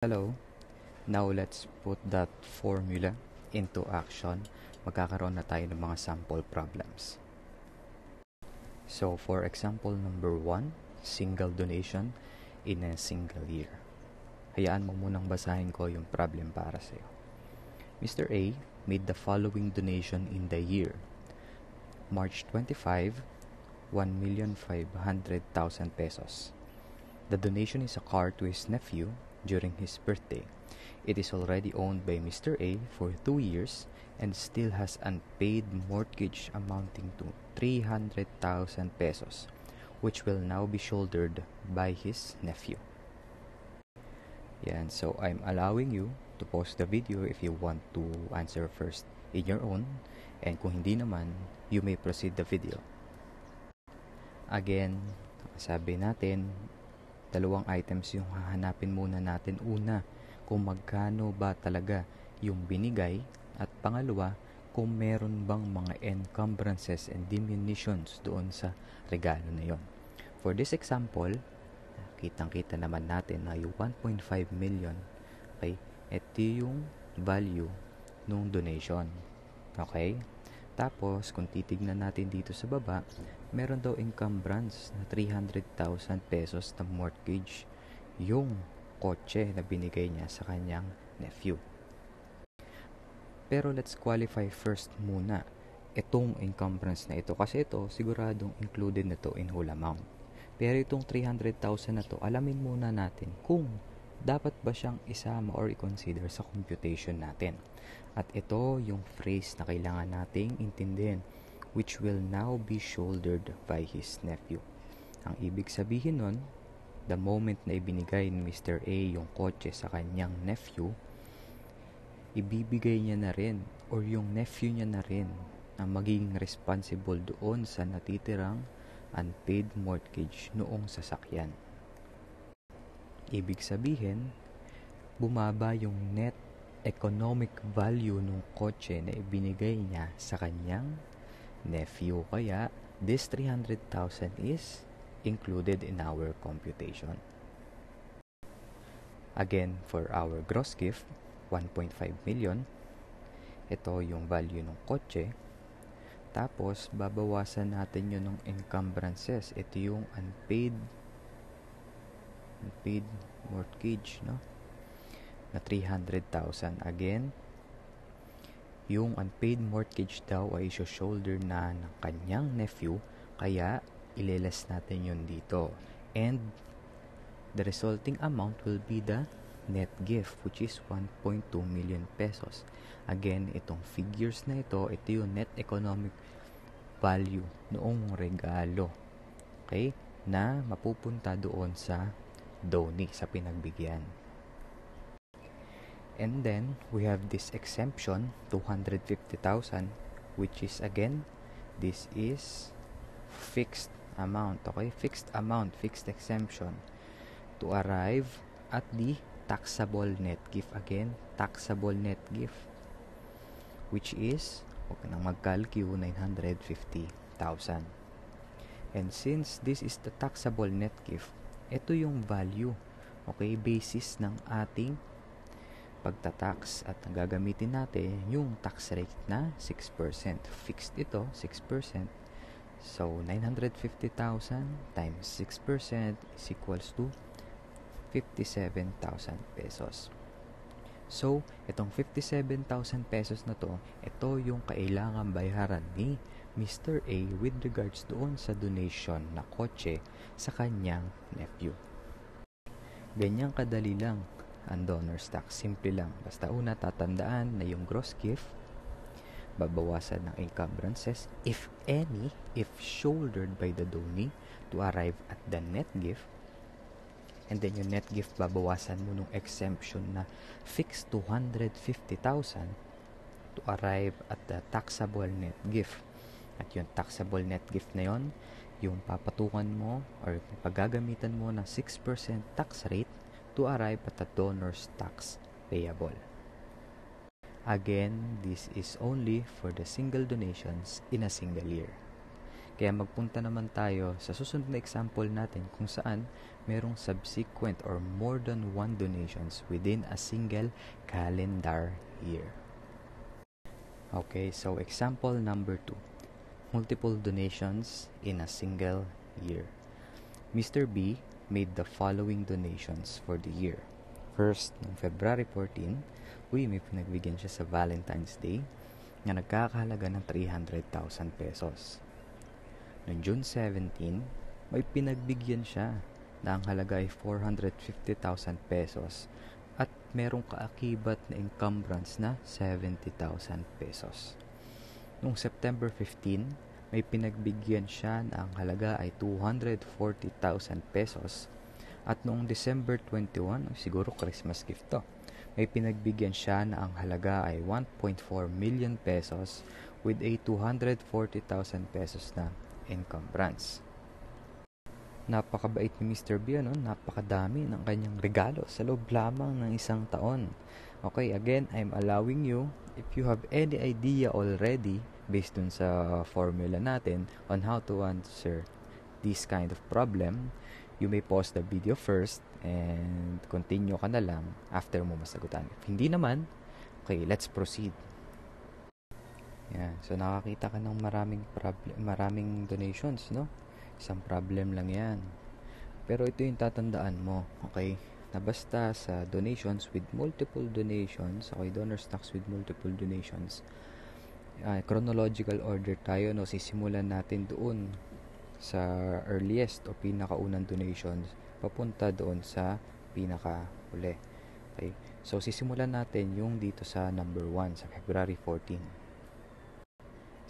Hello. Now let's put that formula into action. Magkakaroon na tayo ng mga sample problems. So for example number 1, single donation in a single year. Hayaan mo munang basahin ko yung problem para sa iyo. Mr. A made the following donation in the year. March 25, 1,500,000 pesos. The donation is a car to his nephew during his birthday. It is already owned by Mr. A for two years and still has unpaid mortgage amounting to 300,000 pesos, which will now be shouldered by his nephew. Yan, so I'm allowing you to pause the video if you want to answer first in your own and kung hindi naman, you may proceed the video. Again, sabi natin, Dalawang items yung hahanapin muna natin. Una, kung magkano ba talaga yung binigay at pangalawa, kung meron bang mga encumbrances and diminutions doon sa regalo na yon. For this example, kitang-kita naman natin na yung 1.5 million, okay, ito yung value ng donation. Okay? Tapos, kung titignan natin dito sa baba, meron daw encumbrance na 300,000 pesos na mortgage yung kotse na binigay niya sa kanyang nephew. Pero let's qualify first muna itong encumbrance na ito kasi ito siguradong included na to in whole amount. Pero itong 300,000 na to, alamin muna natin kung dapat ba siyang isama or i-consider sa computation natin? At ito yung phrase na kailangan nating intindihin which will now be shouldered by his nephew. Ang ibig sabihin nun, the moment na ibinigay ni Mr. A yung kotse sa kanyang nephew, ibibigay niya na rin or yung nephew niya na rin na magiging responsible doon sa natitirang unpaid mortgage noong sasakyan. Ibig sabihin, bumaba yung net economic value ng kotse na ibinigay niya sa kanyang nephew. Kaya, this 300,000 is included in our computation. Again, for our gross gift, 1.5 million. Ito yung value ng kotse. Tapos, babawasan natin yun ng encumbrances. Ito yung unpaid paid mortgage, no? Na 300,000. Again, yung unpaid mortgage daw ay shoulder na ng kanyang nephew kaya ilelas natin yun dito and the resulting amount will be the net gift which is 1.2 million pesos again itong figures na ito ito yung net economic value noong regalo okay na mapupunta doon sa doni sa pinagbigyan. And then, we have this exemption, 250,000, which is again, this is fixed amount, okay? Fixed amount, fixed exemption to arrive at the taxable net gift. Again, taxable net gift, which is, huwag nang magkalkyo, 950,000. And since this is the taxable net gift, ito yung value, okay, basis ng ating pagtatax at gagamitin natin yung tax rate na 6%. Fixed ito, 6%. So, 950,000 times 6% is equals to 57,000 pesos. So, itong 57,000 pesos na to, ito yung kailangan bayaran ni Mr. A with regards doon sa donation na kotse sa kanyang nephew. Ganyang kadali lang ang donor stock. Simple lang. Basta una tatandaan na yung gross gift babawasan ng encumbrances if any if shouldered by the donee to arrive at the net gift and then yung net gift babawasan mo nung exemption na fixed 250,000 to arrive at the taxable net gift at yung taxable net gift na yon, yung papatukan mo or paggagamitan mo na 6% tax rate to arrive at the donor's tax payable. Again, this is only for the single donations in a single year. Kaya magpunta naman tayo sa susunod na example natin kung saan merong subsequent or more than one donations within a single calendar year. Okay, so example number 2 multiple donations in a single year. Mr. B made the following donations for the year. First, noong February 14, uy, may pinagbigyan siya sa Valentine's Day na nagkakahalaga ng 300,000 pesos. Noong June 17, may pinagbigyan siya na ang halaga ay 450,000 pesos at merong kaakibat na encumbrance na 70,000 pesos. Noong September 15, may pinagbigyan siya na ang halaga ay 240,000 pesos at noong December 21, siguro Christmas gift to, may pinagbigyan siya na ang halaga ay 1.4 million pesos with a 240,000 pesos na encumbrance. Napakabait ni Mr. B, ano? napakadami ng kanyang regalo sa loob lamang ng isang taon. Okay, again, I'm allowing you, if you have any idea already based dun sa formula natin on how to answer this kind of problem, you may pause the video first and continue ka na lang after mo masagutan. If hindi naman, okay, let's proceed. Yan. So, nakakita ka ng maraming, problem, maraming donations, no? Isang problem lang yan. Pero ito yung tatandaan mo, okay? Na basta sa donations with multiple donations, okay, donor stocks with multiple donations, uh, chronological order tayo no sisimulan natin doon sa earliest o pinakaunang donations papunta doon sa pinaka uli. Okay? So sisimulan natin yung dito sa number 1 sa February 14.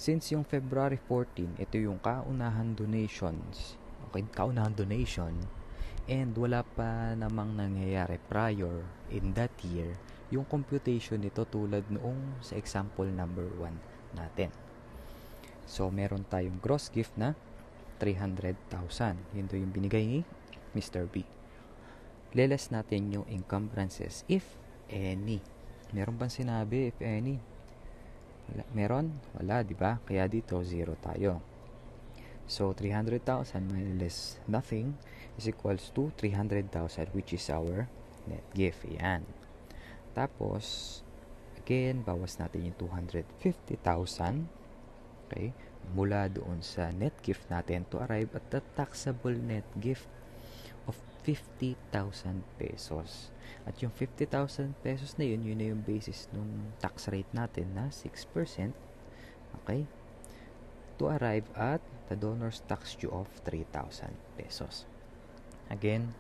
Since yung February 14, ito yung kaunahan donations. Okay, kaunahan donation and wala pa namang nangyayari prior in that year yung computation nito tulad noong sa example number 1 natin. So, meron tayong gross gift na 300,000. Yun yung binigay ni Mr. B. Lelas natin yung encumbrances, if any. Meron bang sinabi, if any? Wala, meron? Wala, di ba? Kaya dito, zero tayo. So, 300,000 minus nothing is equals to 300,000 which is our net gift. Yan. Tapos, again, bawas natin yung 250,000. Okay? Mula doon sa net gift natin to arrive at the taxable net gift of 50,000 pesos. At yung 50,000 pesos na yun, yun na yung basis nung tax rate natin na 6%. Okay? To arrive at the donor's tax due of 3,000 pesos. Again,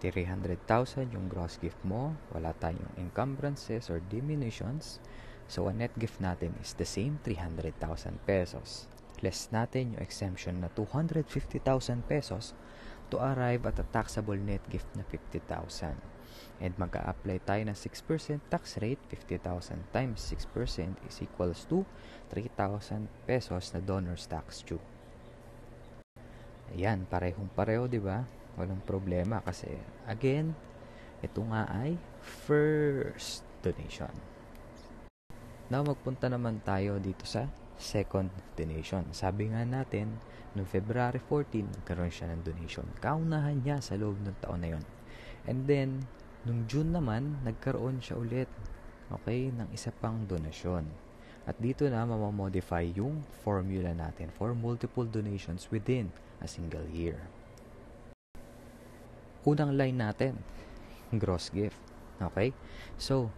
300,000 yung gross gift mo, wala tayong encumbrances or diminutions. So, a net gift natin is the same 300,000 pesos. Less natin yung exemption na 250,000 pesos to arrive at a taxable net gift na 50,000. And mag apply tayo ng 6% tax rate, 50,000 times 6% is equals to 3,000 pesos na donor's tax due. Ayan, parehong pareho, di ba? Walang problema kasi, again, ito nga ay first donation. Now, magpunta naman tayo dito sa second donation. Sabi nga natin, no February 14, nagkaroon siya ng donation. Kaunahan niya sa loob ng taon na yon. And then, nung June naman, nagkaroon siya ulit okay, ng isa pang donasyon. At dito na mamamodify yung formula natin for multiple donations within a single year unang line natin, gross gift. Okay? So,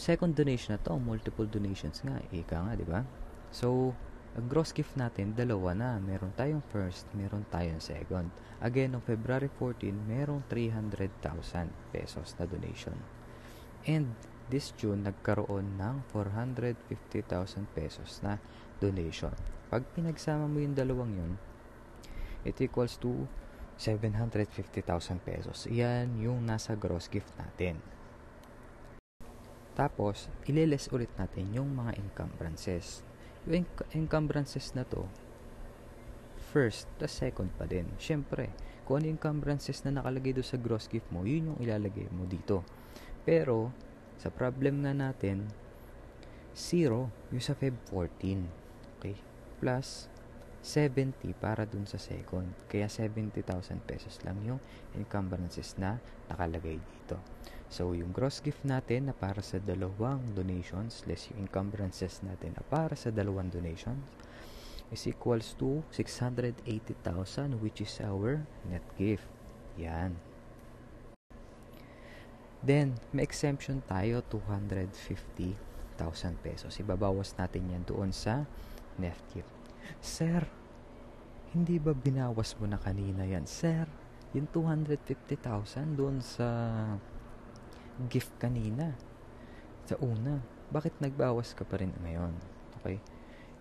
second donation na to, multiple donations nga, ika nga, di ba? So, ang gross gift natin, dalawa na. Meron tayong first, meron tayong second. Again, no February 14, merong 300,000 pesos na donation. And this June, nagkaroon ng 450,000 pesos na donation. Pag pinagsama mo yung dalawang yun, it equals to 750,000 pesos. Iyan yung nasa gross gift natin. Tapos, ililes ulit natin yung mga encumbrances. Yung encumbrances na to, first, the second pa din. Siyempre, kung ano yung encumbrances na nakalagay do sa gross gift mo, yun yung ilalagay mo dito. Pero, sa problem nga natin, 0 yung sa Feb 14. Okay? Plus, 70 para dun sa second. Kaya 70,000 pesos lang yung encumbrances na nakalagay dito. So, yung gross gift natin na para sa dalawang donations less yung encumbrances natin na para sa dalawang donations is equals to 680,000 which is our net gift. Yan. Then, may exemption tayo 250,000 pesos. Ibabawas natin yan doon sa net gift. Sir, hindi ba binawas mo na kanina yan, sir? Yung 250,000 doon sa gift kanina. Sa una, bakit nagbawas ka pa rin ngayon? Okay?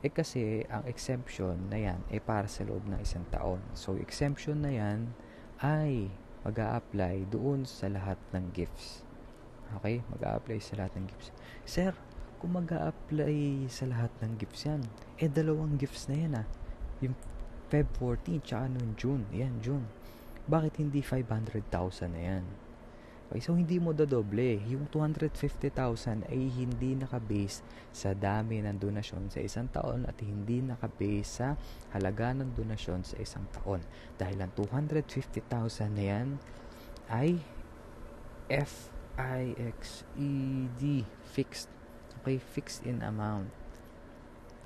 Eh kasi ang exemption na yan ay eh, para sa loob ng isang taon. So exemption na yan ay mag apply doon sa lahat ng gifts. Okay? mag apply sa lahat ng gifts. Sir, kung mag apply sa lahat ng gifts yan, eh dalawang gifts na yan ah. Yung Feb 14, tsaka noon June. Yan, June. Bakit hindi 500,000 na yan? Okay, so hindi mo dadoble. Yung 250,000 ay hindi nakabase sa dami ng donasyon sa isang taon at hindi nakabase sa halaga ng donasyon sa isang taon. Dahil ang 250,000 na yan ay F-I-X-E-D, fixed. Okay, fixed in amount.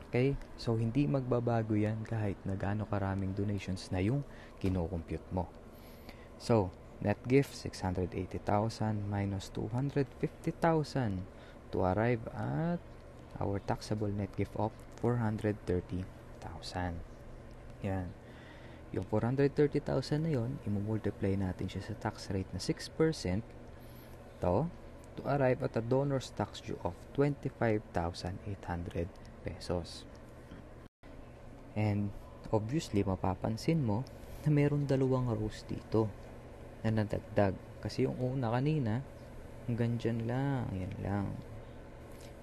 Okay? So, hindi magbabago yan kahit na gaano karaming donations na yung kinocompute mo. So, net gift, 680,000 minus 250,000 to arrive at our taxable net gift of 430,000. Yan. Yung 430,000 na yon, imumultiply natin siya sa tax rate na 6%. To, to arrive at a donor's tax due of 25,800 pesos. And obviously mapapansin mo na meron dalawang rows dito na nadagdag. Kasi yung una kanina, hanggang dyan lang, yan lang.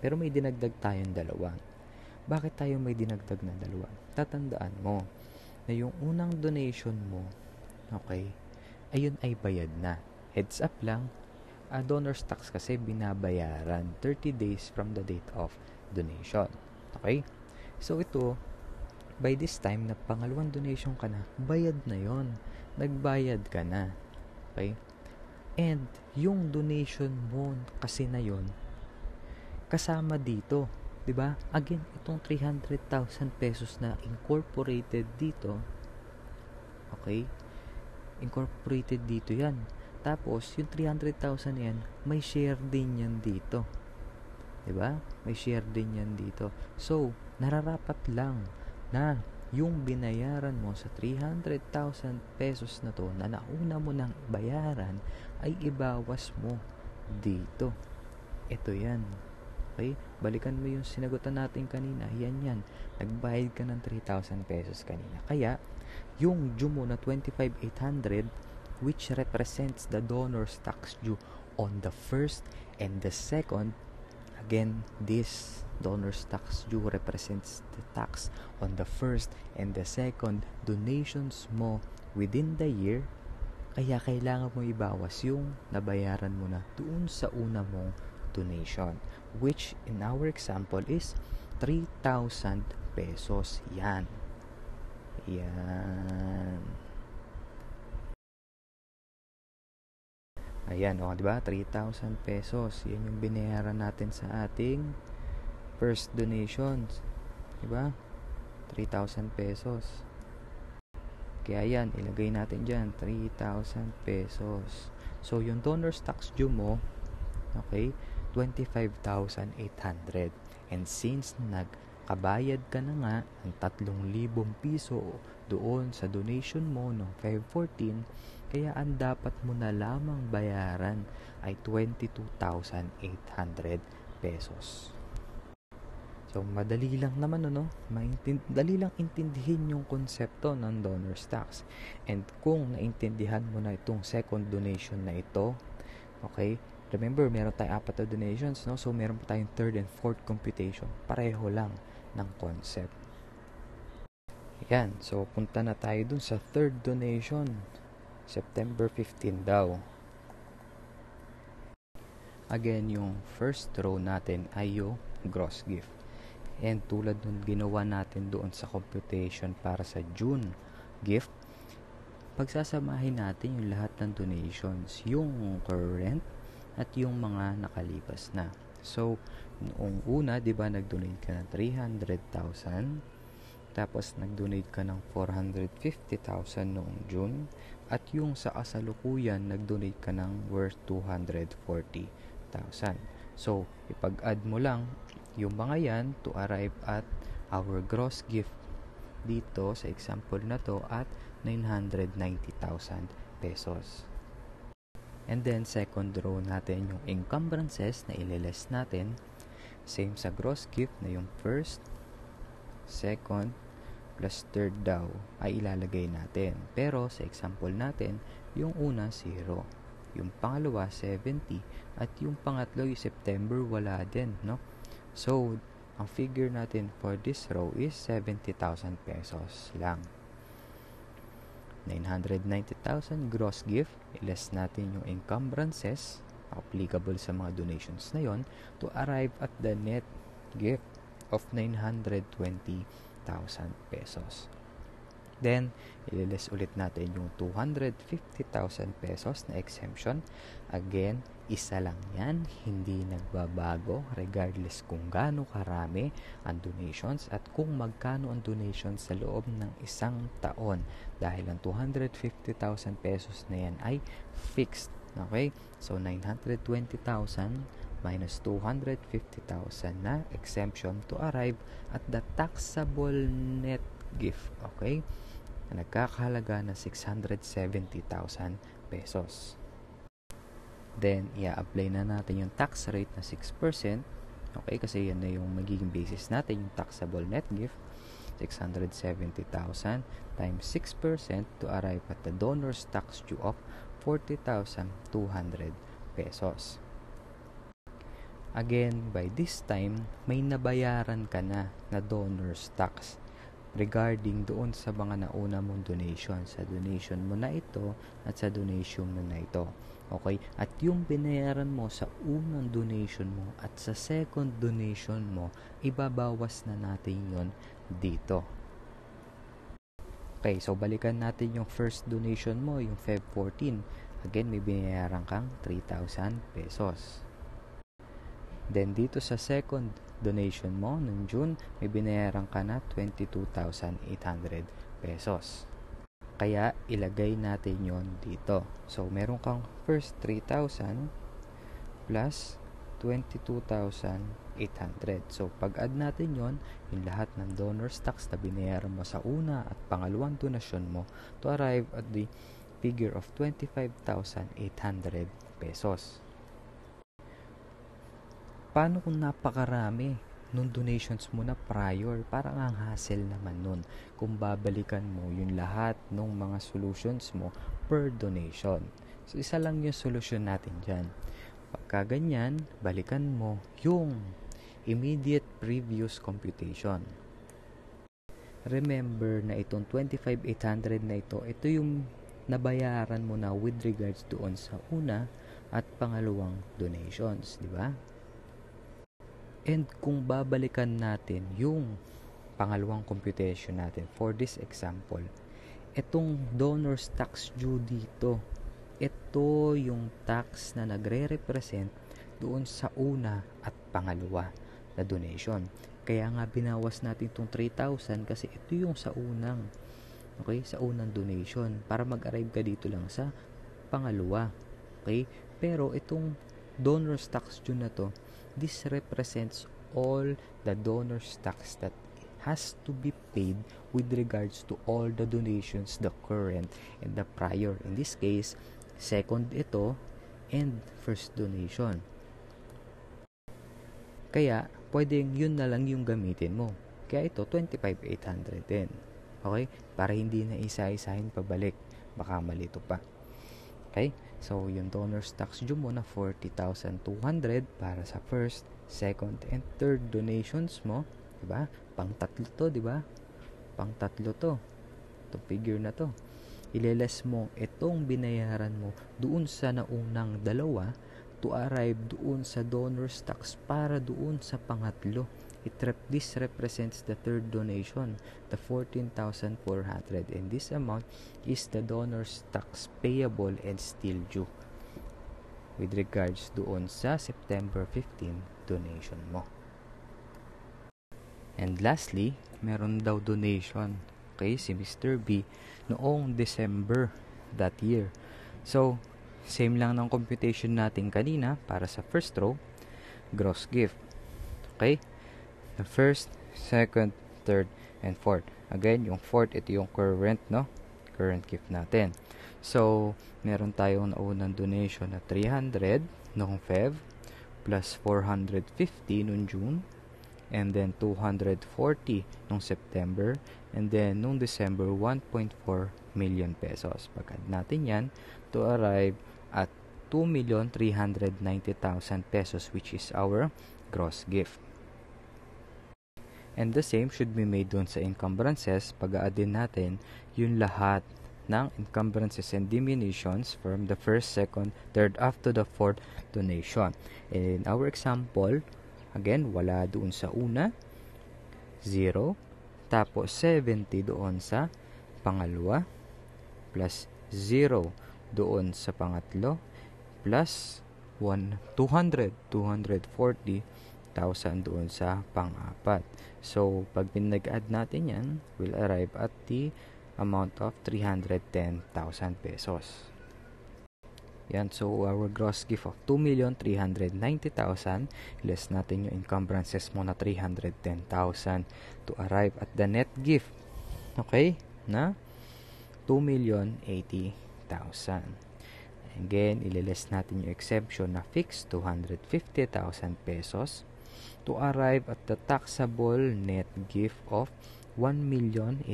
Pero may dinagdag tayong dalawa. Bakit tayo may dinagdag na dalawa? Tatandaan mo na yung unang donation mo, okay, ayun ay bayad na. Heads up lang, a ah, donor's tax kasi binabayaran 30 days from the date of donation. Okay? So ito, by this time na pangalawang donation ka na, bayad na 'yon. Nagbayad ka na. Okay? And yung donation mo kasi na 'yon kasama dito, 'di ba? Again, itong 300,000 pesos na incorporated dito. Okay? Incorporated dito 'yan. Tapos, yung 300,000 yan, may share din yan dito. 'di ba? May share din 'yan dito. So, nararapat lang na yung binayaran mo sa 300,000 pesos na to na nauna mo nang bayaran ay ibawas mo dito. Ito 'yan. Okay? Balikan mo yung sinagutan natin kanina. Yan yan. Nagbayad ka ng 3,000 pesos kanina. Kaya, yung due mo na 25,800 which represents the donor's tax due on the first and the second Again, this donor's tax due represents the tax on the first and the second donations mo within the year kaya kailangan mo ibawas yung nabayaran mo na doon sa una mong donation which in our example is 3,000 pesos yan yan Ayan, o, oh, di ba? 3,000 pesos. Yan yung binayaran natin sa ating first donations. Di ba? 3,000 pesos. Kaya yan, ilagay natin dyan, 3,000 pesos. So, yung donor's tax due mo, okay, 25,800. And since nagkabayad ka na nga ng 3,000 piso doon sa donation mo noong 514, kaya ang dapat mo na lamang bayaran ay 22,800 pesos. So, madali lang naman, ano? Madali lang intindihin yung konsepto ng donor tax. And kung naintindihan mo na itong second donation na ito, okay, remember, meron tayong apat na donations, no? So, meron pa tayong third and fourth computation. Pareho lang ng concept. Yan, so punta na tayo dun sa third donation September 15 daw. Again, yung first row natin ay yung gross gift. And tulad nung ginawa natin doon sa computation para sa June gift, pagsasamahin natin yung lahat ng donations, yung current at yung mga nakalipas na. So, noong una, 'di ba, nag-donate ka ng 300,000, tapos nag-donate ka ng 450,000 noong June, at yung sa kasalukuyan nag-donate ka ng worth 240,000. So, ipag-add mo lang yung mga yan to arrive at our gross gift dito sa example na to at 990,000 pesos. And then, second row natin yung encumbrances na ililes natin. Same sa gross gift na yung first, second, plus third daw ay ilalagay natin. Pero sa example natin, yung una 0, yung pangalawa 70 at yung pangatlo yung September wala din, no? So, ang figure natin for this row is 70,000 pesos lang. 990,000 gross gift, less natin yung encumbrances applicable sa mga donations na yon to arrive at the net gift of 920 pesos. Then, ililis ulit natin yung 250,000 pesos na exemption. Again, isa lang yan. Hindi nagbabago regardless kung gaano karami ang donations at kung magkano ang donations sa loob ng isang taon. Dahil ang 250,000 pesos na yan ay fixed. Okay? So, 920,000 minus 250,000 na exemption to arrive at the taxable net gift, okay? Na nagkakahalaga na 670,000 pesos. Then, i apply na natin yung tax rate na 6%. Okay, kasi yan na yung magiging basis natin, yung taxable net gift. 670,000 times 6% to arrive at the donor's tax due of 40,200 pesos. Again, by this time, may nabayaran ka na na donor's tax regarding doon sa mga nauna mong donation sa donation mo na ito at sa donation mo na ito. Okay? At yung binayaran mo sa unang donation mo at sa second donation mo, ibabawas na natin yon dito. Okay, so balikan natin yung first donation mo, yung Feb 14. Again, may binayaran kang 3,000 pesos. Then dito sa second donation mo, noong June, may binayaran ka na 22,800 pesos. Kaya ilagay natin yon dito. So meron kang first 3,000 plus 22,800. So pag-add natin yon yung lahat ng donor stocks na binayaran mo sa una at pangalawang donasyon mo to arrive at the figure of 25,800 pesos paano kung napakarami nung donations mo na prior? Parang ang hassle naman nun kung babalikan mo yung lahat ng mga solutions mo per donation. So, isa lang yung solution natin dyan. Pagka ganyan, balikan mo yung immediate previous computation. Remember na itong 25,800 na ito, ito yung nabayaran mo na with regards doon sa una at pangalawang donations, di ba? And kung babalikan natin yung pangalawang computation natin for this example, itong donor's tax due dito, ito yung tax na nagre-represent doon sa una at pangalawa na donation. Kaya nga binawas natin itong 3,000 kasi ito yung sa unang okay, sa unang donation para mag-arrive ka dito lang sa pangalawa. Okay? Pero itong donor's tax due na to, This represents all the donor's tax that has to be paid with regards to all the donations, the current and the prior. In this case, second ito and first donation. Kaya, pwedeng yun na lang yung gamitin mo. Kaya ito, 25,800 din. Okay? Para hindi na isa-isahin pabalik. Baka mali malito pa. Okay? So, yung donors tax due mo na 40,200 para sa first, second, and third donations mo. Diba? Pang tatlo to, diba? Pang tatlo to. To figure na to. Ileles mo itong binayaran mo doon sa naunang dalawa to arrive doon sa donors tax para doon sa pangatlo. It rep this represents the third donation, the 14,400 and this amount is the donor's tax payable and still due with regards doon sa September 15 donation mo. And lastly, meron daw donation okay, si Mr. B noong December that year. So, same lang ng computation natin kanina para sa first row, gross gift. Okay? The first, second, third, and fourth. Again, yung fourth, ito yung current, no? Current gift natin. So, meron tayong naunang donation na 300 noong Feb, plus 450 noong June, and then 240 nung September, and then nung December, 1.4 million pesos. Pag natin yan to arrive at 2,390,000 pesos which is our gross gift. And the same should be made dun sa encumbrances, pag a din natin yung lahat ng encumbrances and diminutions from the first, second, third, up to the fourth donation. In our example, again, wala doon sa una, 0, tapos 70 doon sa pangalawa, plus 0 doon sa pangatlo, plus 1, 200, 240 1,000 doon sa pang-apat. So, pag pinag-add natin yan, we'll arrive at the amount of 310,000 pesos. Yan, so our gross gift of 2,390,000 less natin yung encumbrances mo na 310,000 to arrive at the net gift. Okay? Na 2,080,000. Again, ililess natin yung exception na fixed 250,000 pesos to arrive at the taxable net gift of 1,830,000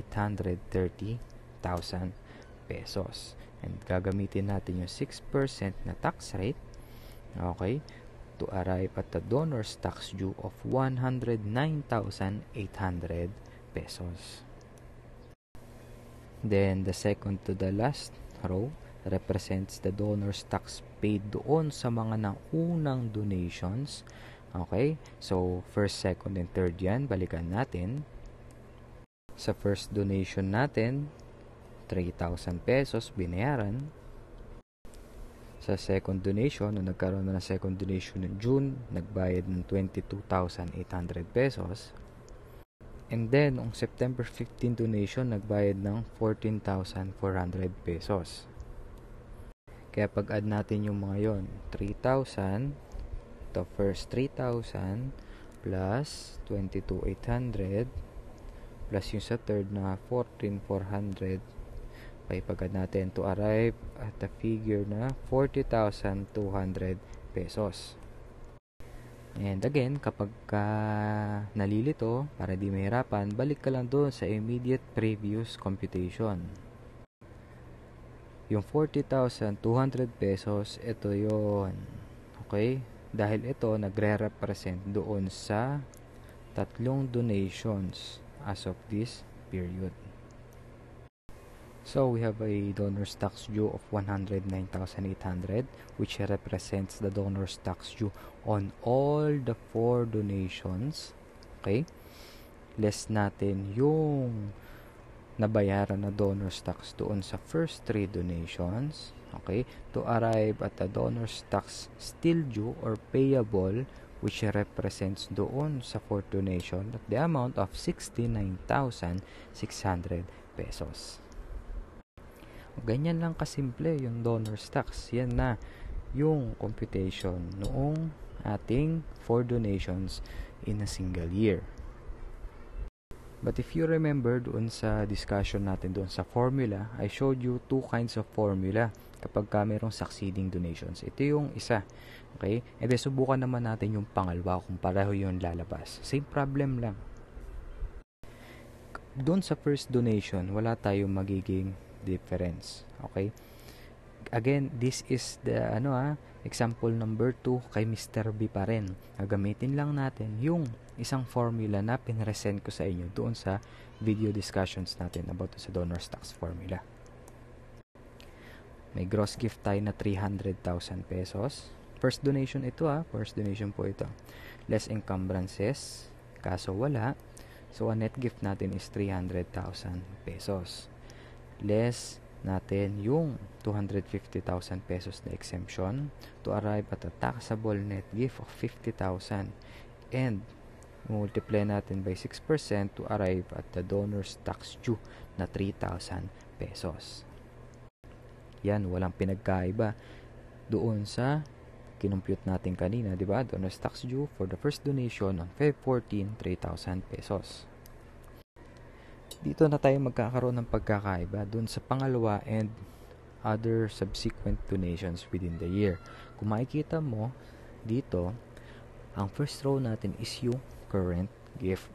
pesos. And gagamitin natin yung 6% na tax rate. Okay? To arrive at the donor's tax due of 109,800 pesos. Then the second to the last row represents the donor's tax paid doon sa mga naunang donations Okay? So, first, second, and third yan. Balikan natin. Sa first donation natin, 3,000 pesos binayaran. Sa second donation, nung nagkaroon na ng second donation ng June, nagbayad ng 22,800 pesos. And then, nung September 15 donation, nagbayad ng 14,400 pesos. Kaya pag-add natin yung mga yon, 3,000 the first 3,000 plus 22,800 plus yung sa third na 14,400 paipagad natin to arrive at the figure na 40,200 pesos. And again, kapag ka nalilito, para di mahirapan, balik ka lang doon sa immediate previous computation. Yung 40,200 pesos, ito yon Okay? dahil ito nagre-represent doon sa tatlong donations as of this period. So we have a donor's tax due of 109,800 which represents the donor's tax due on all the four donations. Okay? Less natin yung nabayaran na donor's tax doon sa first three donations okay to arrive at the donor's tax still due or payable which represents doon sa fortunation at the amount of 69,600 pesos. Ganyan lang kasimple yung donor's tax. Yan na yung computation noong ating four donations in a single year. But if you remember doon sa discussion natin doon sa formula, I showed you two kinds of formula kapag ka merong succeeding donations. Ito yung isa. Okay? And eh, then, subukan naman natin yung pangalawa kung pareho yung lalabas. Same problem lang. Doon sa first donation, wala tayong magiging difference. Okay? Again, this is the ano ah, example number 2 kay Mr. B pa rin. Gagamitin lang natin yung isang formula na pinresent ko sa inyo doon sa video discussions natin about sa donor stocks formula. May gross gift tayo na 300,000 pesos. First donation ito ah. First donation po ito. Less encumbrances. Kaso wala. So, ang net gift natin is 300,000 pesos. Less natin yung 250,000 pesos na exemption to arrive at a taxable net gift of 50,000 and multiply natin by 6% to arrive at the donor's tax due na 3,000 pesos. Yan, walang pinagkaiba doon sa kinompute natin kanina, di ba? Donors tax due for the first donation on Feb 14, 3,000 pesos. Dito na tayo magkakaroon ng pagkakaiba doon sa pangalawa and other subsequent donations within the year. Kung makikita mo dito, ang first row natin is yung current gift.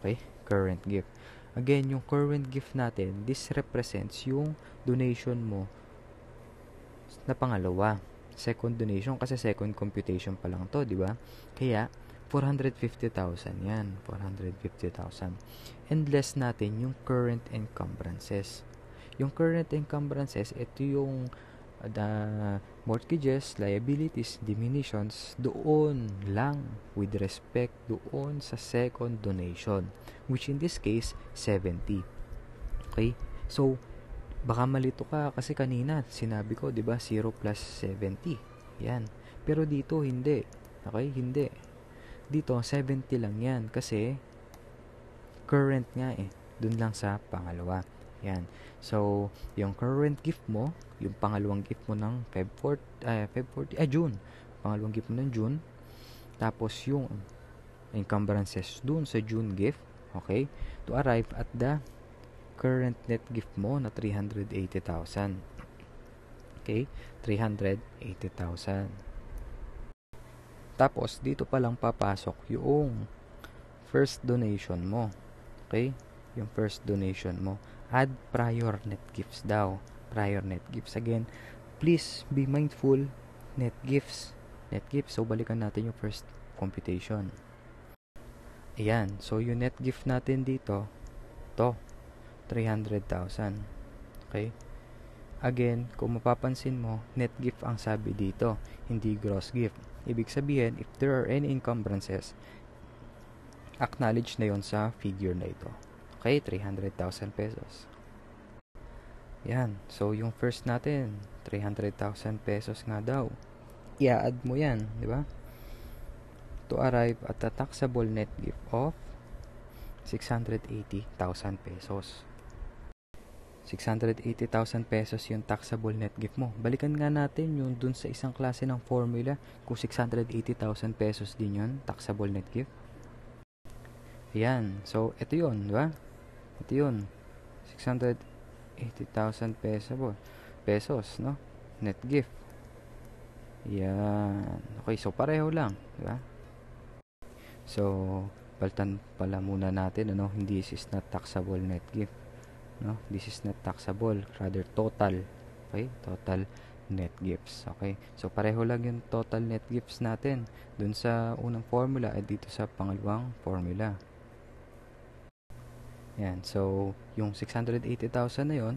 Okay? Current gift. Again, yung current gift natin, this represents yung donation mo na pangalawa, second donation kasi second computation pa lang to, di ba? Kaya 450,000 yan, 450,000. And less natin yung current encumbrances. Yung current encumbrances, ito yung uh, the mortgages, liabilities, diminutions doon lang with respect doon sa second donation which in this case 70. Okay? So Baka malito ka kasi kanina sinabi ko, 'di ba, 0 plus 70. Yan. Pero dito hindi. Okay, hindi. Dito 70 lang 'yan kasi current nga eh. Doon lang sa pangalawa. Yan. So, yung current gift mo, yung pangalawang gift mo ng Feb 4, eh, ah, Feb 40, eh, ah, June. Pangalawang gift mo ng June. Tapos yung encumbrances dun sa June gift, okay, to arrive at the current net gift mo na 380,000. Okay? 380,000. Tapos, dito pa lang papasok yung first donation mo. Okay? Yung first donation mo. Add prior net gifts daw. Prior net gifts. Again, please be mindful net gifts. Net gifts. So, balikan natin yung first computation. Ayan. So, yung net gift natin dito, to 300,000. Okay? Again, kung mapapansin mo, net gift ang sabi dito, hindi gross gift. Ibig sabihin, if there are any encumbrances, acknowledge na yon sa figure na ito. Okay, 300,000 pesos. Yan. So, yung first natin, 300,000 pesos nga daw. I-add mo yan, di ba? To arrive at a taxable net gift of 680,000 pesos. 680,000 pesos yung taxable net gift mo. Balikan nga natin yung dun sa isang klase ng formula kung 680,000 pesos din yun, taxable net gift. Ayan. So, ito yun, di ba? Ito yun. 680,000 peso Pesos, no? Net gift. Ayan. Okay, so pareho lang, di ba? So, baltan pala muna natin, ano? Hindi, this is not taxable net gift no this is not taxable rather total okay total net gifts okay so pareho lang yung total net gifts natin dun sa unang formula at dito sa pangalawang formula yan so yung 680,000 na yon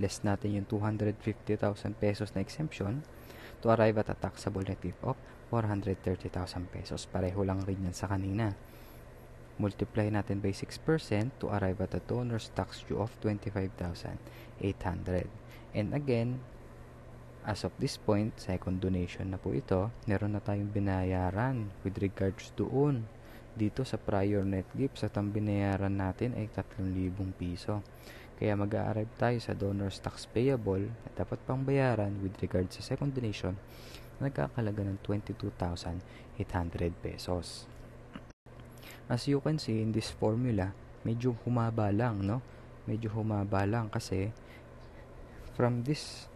less natin yung 250,000 pesos na exemption to arrive at a taxable net gift of 430,000 pesos pareho lang rin yan sa kanina Multiply natin by 6% to arrive at a donor's tax due of 25,800. And again, as of this point, second donation na po ito, meron na tayong binayaran with regards doon. Dito sa prior net gift, sa ang binayaran natin ay 3,000 piso. Kaya mag-a-arrive tayo sa donor's tax payable na dapat pang bayaran with regards sa second donation na nagkakalaga ng 22,800 pesos. As you can see in this formula, medyo humaba lang, no? Medyo humaba lang kasi from this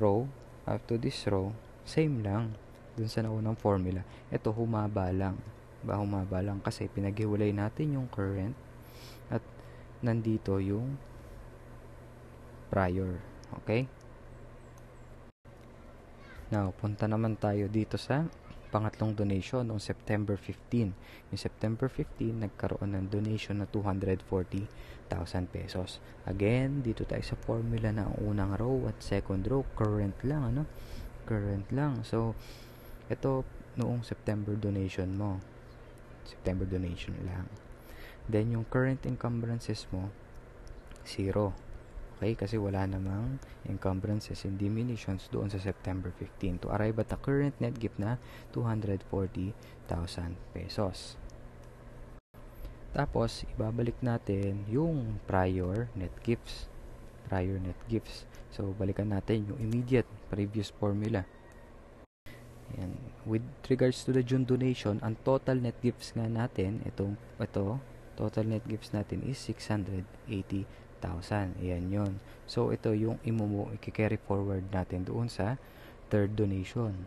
row up to this row, same lang dun sa naunang formula. Ito humaba lang. Ba humaba lang kasi pinaghiwalay natin yung current at nandito yung prior. Okay? Now, punta naman tayo dito sa pangatlong donation noong September 15. Yung September 15, nagkaroon ng donation na 240,000 pesos. Again, dito tayo sa formula na unang row at second row, current lang, ano? Current lang. So, ito, noong September donation mo. September donation lang. Then, yung current encumbrances mo, zero Okay, kasi wala namang encumbrances and diminutions doon sa September 15 to arrive at the current net gift na 240,000 pesos. Tapos, ibabalik natin yung prior net gifts. Prior net gifts. So, balikan natin yung immediate previous formula. Ayan. With regards to the June donation, ang total net gifts nga natin, itong, ito, total net gifts natin is 680 5,000. Ayan yon So, ito yung imumu, i-carry forward natin doon sa third donation.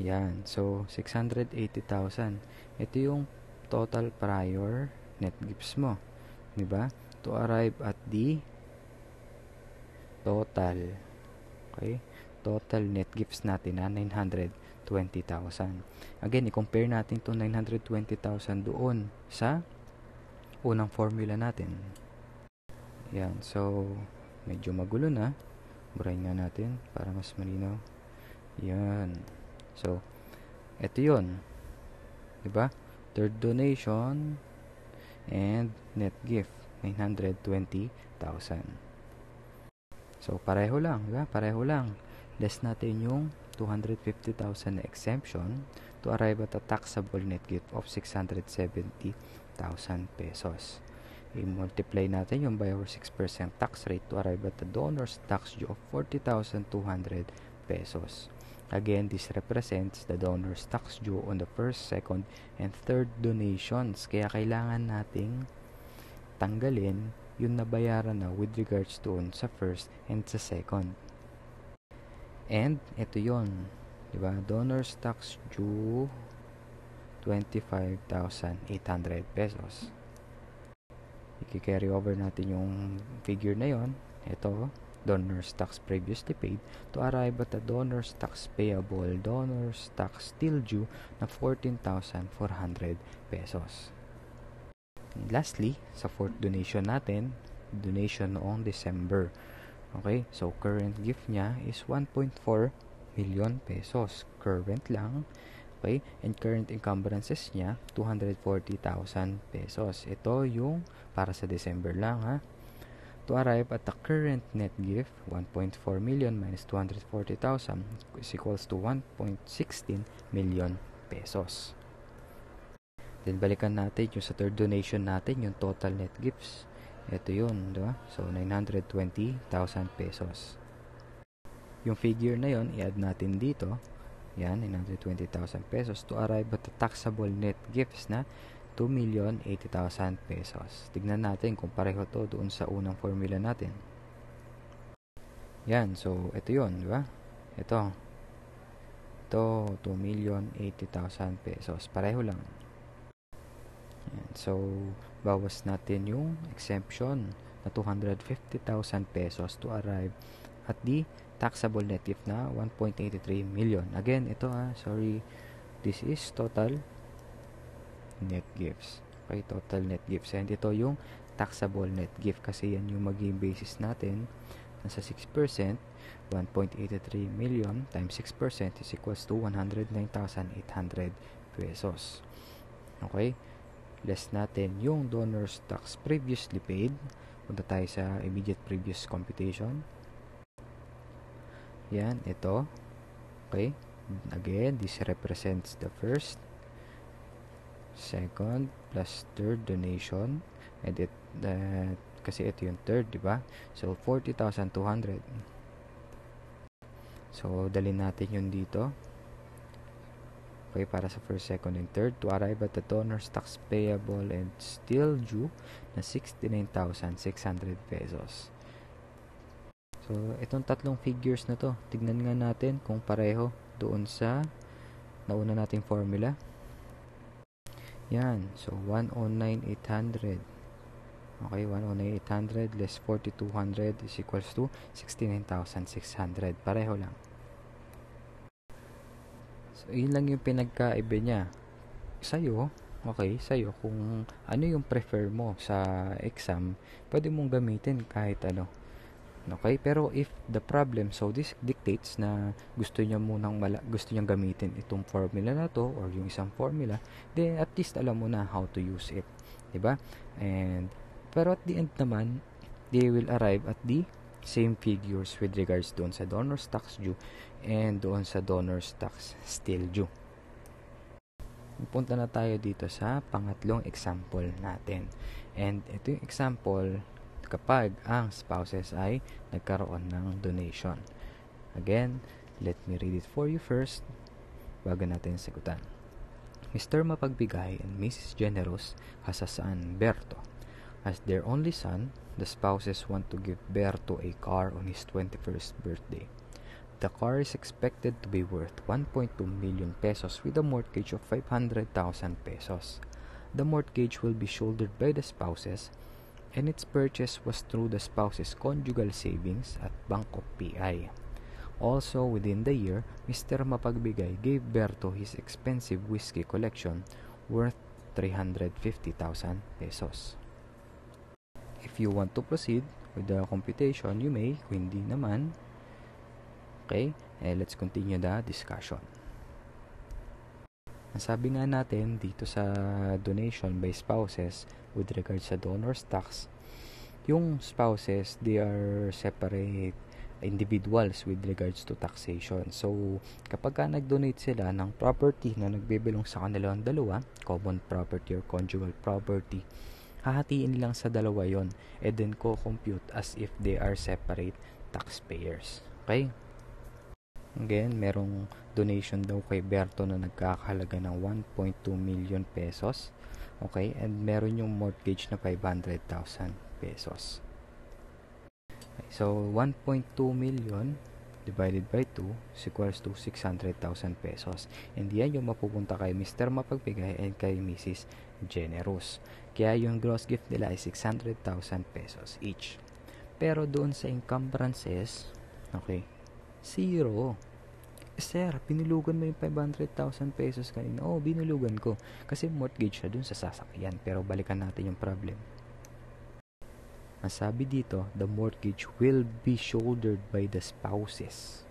Yan. So, 680,000. Ito yung total prior net gifts mo. ba diba? To arrive at the total. Okay? Total net gifts natin na 920,000. Again, i-compare natin to 920,000 doon sa unang formula natin. Yan, so medyo magulo na. Burahin nga natin para mas malinaw. Yan. So, eto yun. ba? Diba? Third donation and net gift, 920,000. So, pareho lang. Diba? Pareho lang. Less natin yung 250,000 na exemption to arrive at a taxable net gift of 670,000 pesos i-multiply natin yung by our 6% tax rate to arrive at the donor's tax due of 40,200 pesos. Again, this represents the donor's tax due on the first, second, and third donations. Kaya kailangan nating tanggalin yung nabayaran na with regards to on sa first and sa second. And ito yon, 'di ba? Donor's tax due 25,800 pesos i-carry over natin yung figure na yon ito donor's tax previously paid to arrive at a donor's tax payable donor's tax still due na 14,400 pesos. And lastly, sa fourth donation natin, donation noong December. Okay, so current gift niya is 1.4 million pesos. Current lang Okay? And current encumbrances niya, 240,000 pesos. Ito yung para sa December lang ha. To arrive at the current net gift, 1.4 million minus 240,000 is equals to 1.16 million pesos. Then balikan natin yung sa third donation natin, yung total net gifts. Ito yun, di ba? So, 920,000 pesos. Yung figure na yon i-add natin dito yan, in 20,000 pesos to arrive at the taxable net gifts na 2,080,000 pesos. Tignan natin kung pareho to doon sa unang formula natin. Yan, so ito yun, di ba? Ito. Ito, 2,080,000 pesos. Pareho lang. Yan, so, bawas natin yung exemption na 250,000 pesos to arrive at the taxable net gift na 1.83 million. Again, ito ha, ah, sorry, this is total net gifts. Okay, total net gifts. And ito yung taxable net gift kasi yan yung magiging basis natin nasa 6%, 1.83 million times 6% is equals to 109,800 pesos. Okay? Less natin yung donor's tax previously paid. Punta tayo sa immediate previous computation. Yan, ito. Okay? Again, this represents the first, second, plus third donation. And it, uh, kasi ito yung third, di ba? So, 40,200. So, dali natin yun dito. Okay, para sa first, second, and third, to arrive at the donor's tax payable and still due na 69,600 pesos. So, itong tatlong figures na to, tignan nga natin kung pareho doon sa nauna nating formula. Yan. So, 109,800. Okay, 109,800 less 4,200 is equals to 69,600. Pareho lang. So, yun lang yung pinagkaiba niya. Sa'yo, okay, sa'yo, kung ano yung prefer mo sa exam, pwede mong gamitin kahit ano Okay? Pero if the problem, so this dictates na gusto niya munang mala, gusto niyang gamitin itong formula na to or yung isang formula, then at least alam mo na how to use it. 'Di ba? And pero at the end naman, they will arrive at the same figures with regards doon sa donor's tax due and doon sa donor's tax still due. Punta na tayo dito sa pangatlong example natin. And ito yung example kapag ang spouses ay nagkaroon ng donation. Again, let me read it for you first bago natin sagutan. Mr. Mapagbigay and Mrs. Generous hasasaan Berto. As their only son, the spouses want to give Berto a car on his 21st birthday. The car is expected to be worth 1.2 million pesos with a mortgage of 500,000 pesos. The mortgage will be shouldered by the spouses and its purchase was through the spouse's conjugal savings at Bank of PI. Also within the year, Mr. Mapagbigay gave Berto his expensive whiskey collection worth 350,000 pesos. If you want to proceed with the computation, you may. Kung hindi naman, okay, eh, let's continue the discussion. Ang sabi nga natin dito sa donation by spouses with regards sa donor's tax, yung spouses, they are separate individuals with regards to taxation. So, kapag ka nag-donate sila ng property na nagbebelong sa kanilang dalawa, common property or conjugal property, hahatiin nilang sa dalawa yon and then co-compute as if they are separate taxpayers. Okay? Again, merong donation daw kay Berto na nagkakahalaga ng 1.2 million pesos Okay? And meron yung mortgage na 500,000 pesos. Okay, so, 1.2 million divided by 2 equals to 600,000 pesos. And yan yung mapupunta kay Mr. Mapagbigay and kay Mrs. Generous. Kaya yung gross gift nila ay 600,000 pesos each. Pero doon sa encumbrances, okay, zero. Sir, pinulugan mo yung 500,000 pesos kanina. Oo, oh, binulugan ko. Kasi mortgage siya dun sa sasakyan. Pero balikan natin yung problem. Masabi dito, the mortgage will be shouldered by the spouses.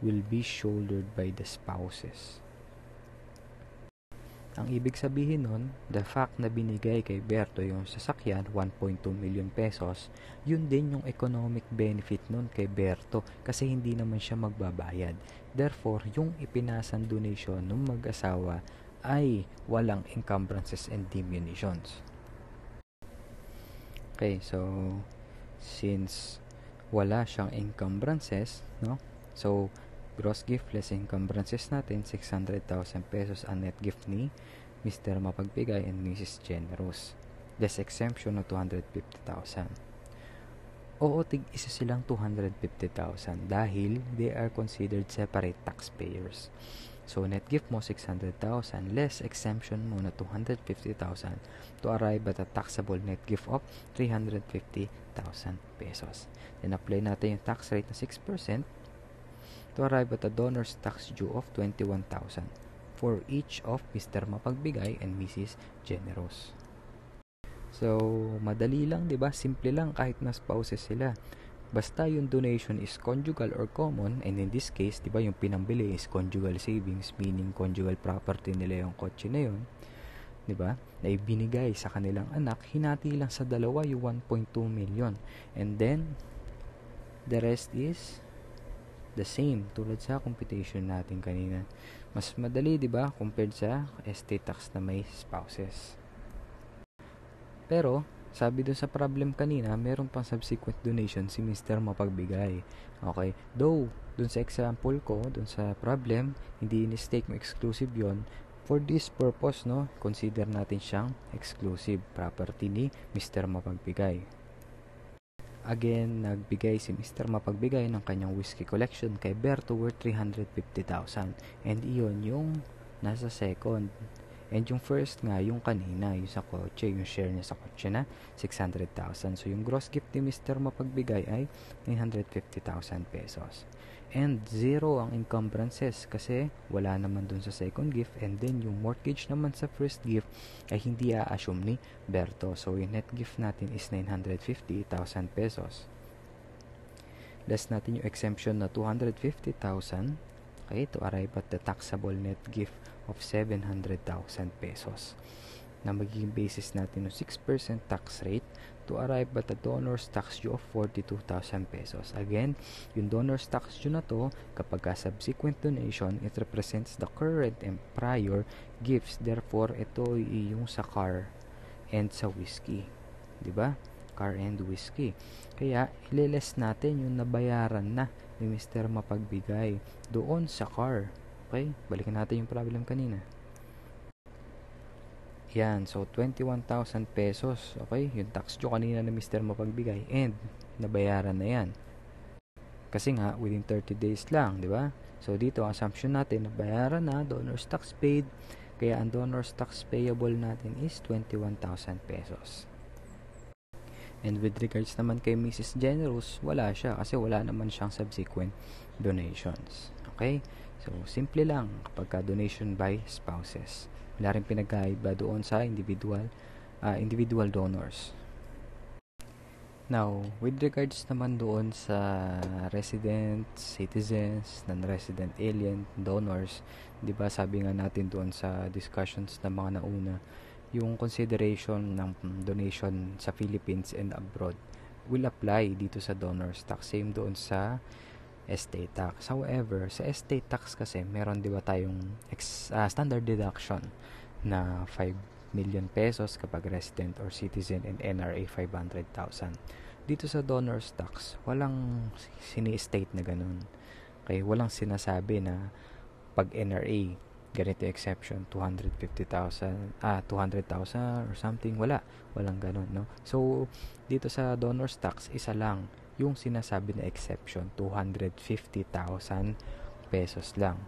Will be shouldered by the spouses. Ang ibig sabihin nun, the fact na binigay kay Berto yung sasakyan, 1.2 million pesos, yun din yung economic benefit nun kay Berto kasi hindi naman siya magbabayad. Therefore, yung ipinasang donation ng mag-asawa ay walang encumbrances and diminutions. Okay, so since wala siyang encumbrances, no? So, Gross gift less encumbrances natin, 600,000 pesos ang net gift ni Mr. Mapagbigay and Mrs. Generous. Less exemption na 250,000. Oo, tig isa silang 250,000 dahil they are considered separate taxpayers. So, net gift mo 600,000 less exemption mo na 250,000 to arrive at a taxable net gift of 350,000 pesos. Then, apply natin yung tax rate na 6% to arrive at a donor's tax due of 21,000 for each of Mr. Mapagbigay and Mrs. Generous. So, madali lang, 'di ba? Simple lang kahit na spouses sila. Basta yung donation is conjugal or common and in this case, 'di ba, yung pinambili is conjugal savings meaning conjugal property nila yung kotse na yun. 'di ba? Na ibinigay sa kanilang anak, hinati lang sa dalawa yung 1.2 million. And then the rest is the same tulad sa computation natin kanina. Mas madali, 'di ba, compared sa estate tax na may spouses. Pero sabi doon sa problem kanina, meron pang subsequent donation si Mr. mapagbigay. Okay, though doon sa example ko, doon sa problem, hindi in-stake mo exclusive 'yon. For this purpose, no, consider natin siyang exclusive property ni Mr. Mapagbigay. Again, nagbigay si Mr. Mapagbigay ng kanyang whiskey collection kay Berto worth 350,000. And iyon yung nasa second. And yung first nga, yung kanina, yung sa kotse, yung share niya sa kotse na 600,000. So, yung gross gift ni Mr. Mapagbigay ay 950,000 pesos and zero ang encumbrances kasi wala naman dun sa second gift and then yung mortgage naman sa first gift ay hindi a-assume ni Berto. So yung net gift natin is 950,000 pesos. Less natin yung exemption na 250,000 okay, to arrive at the taxable net gift of 700,000 pesos na magiging basis natin ng 6% tax rate to arrive at a donor's tax due of 42,000 pesos. Again, yung donor's tax due na to, kapag ka subsequent donation, it represents the current and prior gifts. Therefore, ito yung sa car and sa whiskey. ba? Diba? Car and whiskey. Kaya, ililes natin yung nabayaran na ni Mr. Mapagbigay doon sa car. Okay? Balikan natin yung problem kanina. Yan, so 21,000 pesos. Okay, yung tax due kanina na Mr. Mapagbigay and nabayaran na yan. Kasi nga, within 30 days lang, di ba? So dito, assumption natin, nabayaran na, donor's tax paid. Kaya ang donor's tax payable natin is 21,000 pesos. And with regards naman kay Mrs. Generous, wala siya kasi wala naman siyang subsequent donations. Okay? So, simple lang kapag donation by spouses. Wala rin pinagkaiba doon sa individual, uh, individual donors. Now, with regards naman doon sa resident, citizens, non-resident alien, donors, 'di ba sabi nga natin doon sa discussions na mga nauna, yung consideration ng donation sa Philippines and abroad will apply dito sa donors tax same doon sa estate tax. However, sa estate tax kasi, meron di ba tayong ex, uh, standard deduction na 5 million pesos kapag resident or citizen and NRA 500,000. Dito sa donor's tax, walang sini-state na ganun. Okay, walang sinasabi na pag NRA, ganito exception, 250,000, ah, 200,000 or something, wala. Walang ganun, no? So, dito sa donor's tax, isa lang yung sinasabi na exception, 250,000 pesos lang.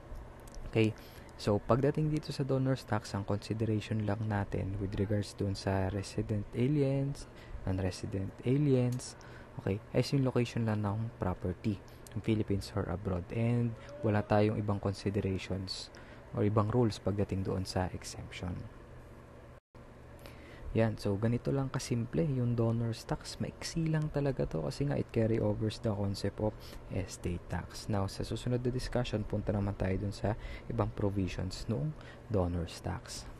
Okay? So, pagdating dito sa donor tax, ang consideration lang natin with regards doon sa resident aliens, non-resident aliens, okay, is yung location lang ng property, ng Philippines or abroad. And wala tayong ibang considerations or ibang rules pagdating doon sa exemption. Yan, so ganito lang kasimple yung donor's tax. Maiksi lang talaga to kasi nga it carry overs the concept of estate tax. Now, sa susunod na discussion, punta naman tayo dun sa ibang provisions noong donor tax.